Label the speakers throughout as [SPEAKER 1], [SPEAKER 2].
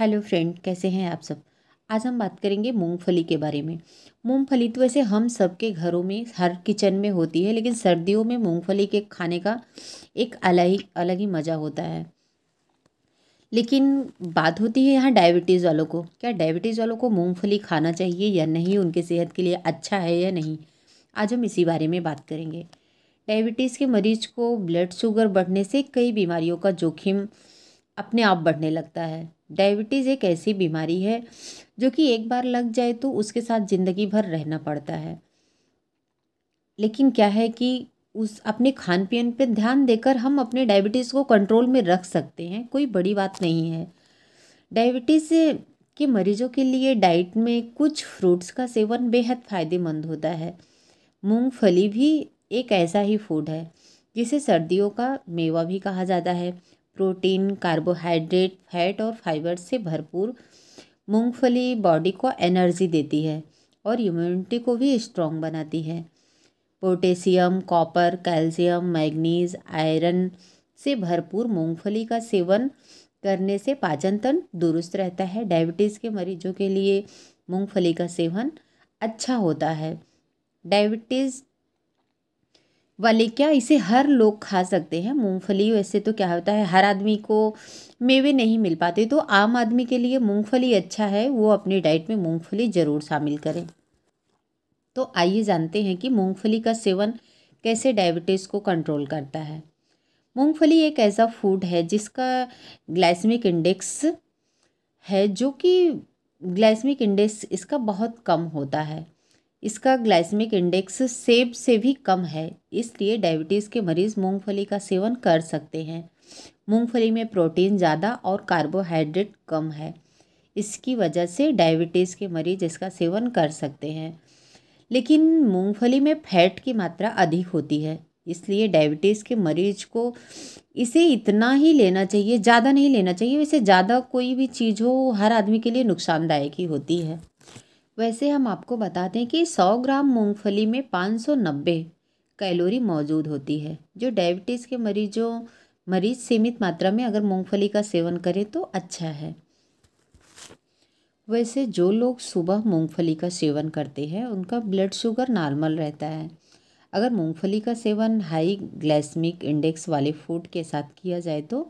[SPEAKER 1] hello friend कैसे हैं आप सब आज हम बात करेंगे मूंगफली के बारे में मूंगफली तो वैसे हम सबके घरों में हर किचन में होती है लेकिन सर्दियों में मूंगफली के खाने का एक अलग ही अलग ही मज़ा होता है लेकिन बात होती है यहाँ डायबिटीज़ वालों को क्या डायबिटीज़ वालों को मूँगफली खाना चाहिए या नहीं उनके सेहत के लिए अच्छा है या नहीं आज हम इसी बारे में बात करेंगे डायबिटीज़ के मरीज को ब्लड शुगर बढ़ने से कई बीमारियों का जोखिम अपने आप बढ़ने लगता है डायबिटीज़ एक ऐसी बीमारी है जो कि एक बार लग जाए तो उसके साथ ज़िंदगी भर रहना पड़ता है लेकिन क्या है कि उस अपने खान पीन पर ध्यान देकर हम अपने डायबिटीज़ को कंट्रोल में रख सकते हैं कोई बड़ी बात नहीं है डायबिटीज़ के मरीजों के लिए डाइट में कुछ फ्रूट्स का सेवन बेहद फ़ायदेमंद होता है मूंगफली भी एक ऐसा ही फूड है जिसे सर्दियों का मेवा भी कहा जाता है प्रोटीन कार्बोहाइड्रेट फैट और फाइबर से भरपूर मूंगफली बॉडी को एनर्जी देती है और इम्यूनिटी को भी स्ट्रॉन्ग बनाती है potassium copper calcium manganese iron से भरपूर मूंगफली का सेवन करने से पाचन तंत्र दुरुस्त रहता है डायबिटीज़ के मरीजों के लिए मूंगफली का सेवन अच्छा होता है डायबिटीज़ वाले क्या इसे हर लोग खा सकते हैं मूंगफली वैसे तो क्या होता है हर आदमी को मेवे नहीं मिल पाते तो आम आदमी के लिए मूंगफली अच्छा है वो अपनी डाइट में मूंगफली ज़रूर शामिल करें तो आइए जानते हैं कि मूंगफली का सेवन कैसे डायबिटीज़ को कंट्रोल करता है मूंगफली एक ऐसा फूड है जिसका ग्लाइसमिक इंडेक्स है जो कि ग्लाइसमिक इंडेक्स इसका बहुत कम होता है इसका ग्लाइसमिक इंडेक्स सेब से भी कम है इसलिए डायबिटीज़ के मरीज़ मूंगफली का सेवन कर सकते हैं मूंगफली में प्रोटीन ज़्यादा और कार्बोहाइड्रेट कम है इसकी वजह से डायबिटीज़ के मरीज इसका सेवन कर सकते हैं लेकिन मूंगफली में फैट की मात्रा अधिक होती है इसलिए डायबिटीज़ के मरीज को इसे इतना ही लेना चाहिए ज़्यादा नहीं लेना चाहिए वैसे ज़्यादा कोई भी चीज़ हो हर आदमी के लिए नुकसानदायक ही होती है वैसे हम आपको बताते हैं कि 100 ग्राम मूंगफली में 590 कैलोरी मौजूद होती है जो डायबिटीज़ के मरीजों मरीज सीमित मात्रा में अगर मूंगफली का सेवन करें तो अच्छा है वैसे जो लोग सुबह मूंगफली का सेवन करते हैं उनका ब्लड शुगर नॉर्मल रहता है अगर मूंगफली का सेवन हाई ग्लैसमिक इंडेक्स वाले फूड के साथ किया जाए तो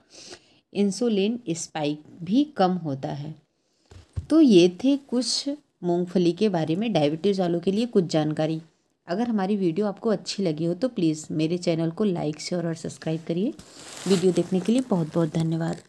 [SPEAKER 1] इंसुलिन स्पाइक भी कम होता है तो ये थे कुछ मूंगफली के बारे में डायबिटीज़ वालों के लिए कुछ जानकारी अगर हमारी वीडियो आपको अच्छी लगी हो तो प्लीज़ मेरे चैनल को लाइक शेयर और सब्सक्राइब करिए वीडियो देखने के लिए बहुत बहुत धन्यवाद